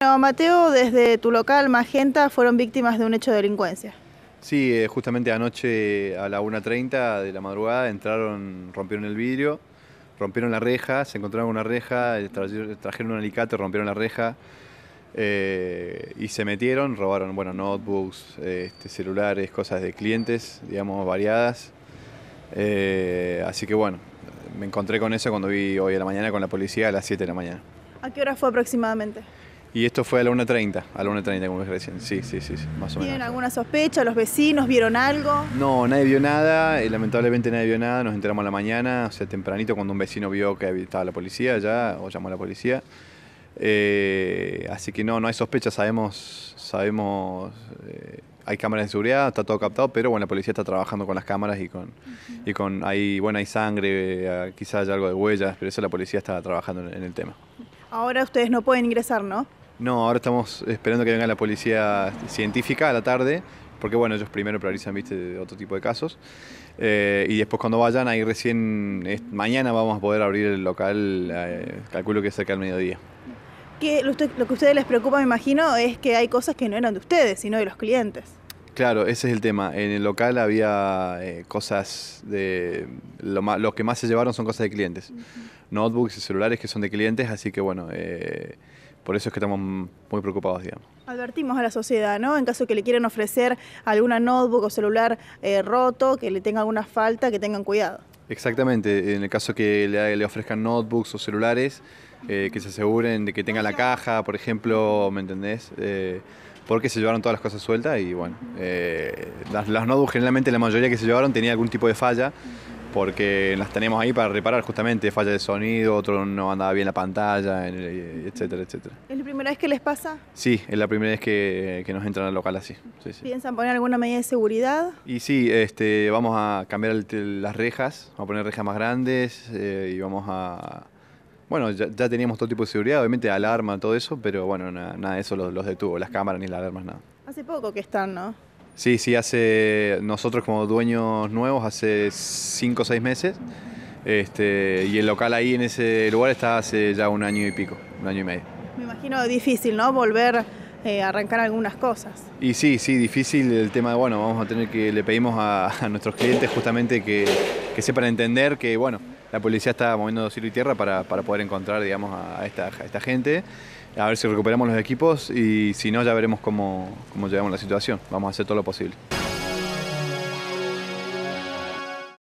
Bueno, Mateo, desde tu local Magenta fueron víctimas de un hecho de delincuencia. Sí, eh, justamente anoche a la 1.30 de la madrugada entraron, rompieron el vidrio, rompieron la reja, se encontraron una reja, eh, trajeron un alicate, rompieron la reja eh, y se metieron, robaron bueno, notebooks, este, celulares, cosas de clientes, digamos, variadas. así que bueno, me encontré con eso cuando vi hoy a la mañana con la policía a las 7 de la mañana. ¿A qué hora fue aproximadamente? Y esto fue a la 1.30, a la 1.30 como les recién, sí, sí, sí, más o menos. ¿Tienen alguna sospecha? ¿Los vecinos vieron algo? No, nadie vio nada, eh, lamentablemente nadie vio nada, nos enteramos a la mañana, o sea, tempranito cuando un vecino vio que estaba la policía ya, o llamó a la policía. Eh, así que no, no hay sospecha, sabemos, sabemos, eh, hay cámaras de seguridad, está todo captado, pero bueno, la policía está trabajando con las cámaras y con, y con ahí, bueno, hay sangre, quizás hay algo de huellas, pero eso la policía está trabajando en el tema. Ahora ustedes no pueden ingresar, ¿no? No, ahora estamos esperando que venga la policía científica a la tarde, porque bueno, ellos primero priorizan, viste, otro tipo de casos. Eh, y después cuando vayan, ahí recién, mañana vamos a poder abrir el local, eh, calculo que cerca del mediodía. Que lo, que a ustedes les preocupa, me imagino, es que hay cosas que no eran de ustedes, sino de los clientes. Claro, ese es el tema. En el local había eh, cosas de... Lo, que más se llevaron son cosas de clientes. Notebooks y celulares que son de clientes, así que bueno, por eso es que estamos muy preocupados, digamos. Advertimos a la sociedad, ¿no? En caso que le quieran ofrecer alguna notebook o celular eh, roto, que le tenga alguna falta, que tengan cuidado. Exactamente, en el caso que le, ofrezcan notebooks o celulares, eh, que se aseguren de que tenga la caja, por ejemplo, ¿me entendés? Eh, porque se llevaron todas las cosas sueltas y bueno, las, las notebooks generalmente la mayoría que se llevaron tenía algún tipo de falla porque las tenemos ahí para reparar justamente falla de sonido, otro no andaba bien la pantalla, eh, etcétera, etcétera. ¿Es la primera vez que les pasa? Sí, es la primera vez que, nos entran al local así. ¿Piensan poner alguna medida de seguridad? Y sí, este, vamos a cambiar las rejas, vamos a poner rejas más grandes eh, y vamos a... Bueno, ya, teníamos todo tipo de seguridad, obviamente alarma, todo eso, pero bueno, nada, de eso los, los detuvo, las cámaras ni las alarmas, nada. Hace poco que están, ¿no? Sí, sí, hace nosotros como dueños nuevos, hace cinco o seis meses. Este, y el local ahí en ese lugar está hace ya un año y pico, un año y medio. Me imagino difícil, ¿no? Volver eh, a arrancar algunas cosas. Y sí, sí, difícil el tema de, bueno, vamos a tener que, le pedimos a nuestros clientes justamente que, que sepan entender que, bueno, la policía está moviendo cielo y tierra para, poder encontrar, digamos, a esta, esta gente. A ver si recuperamos los equipos y si no, ya veremos cómo, cómo llevamos la situación. Vamos a hacer todo lo posible.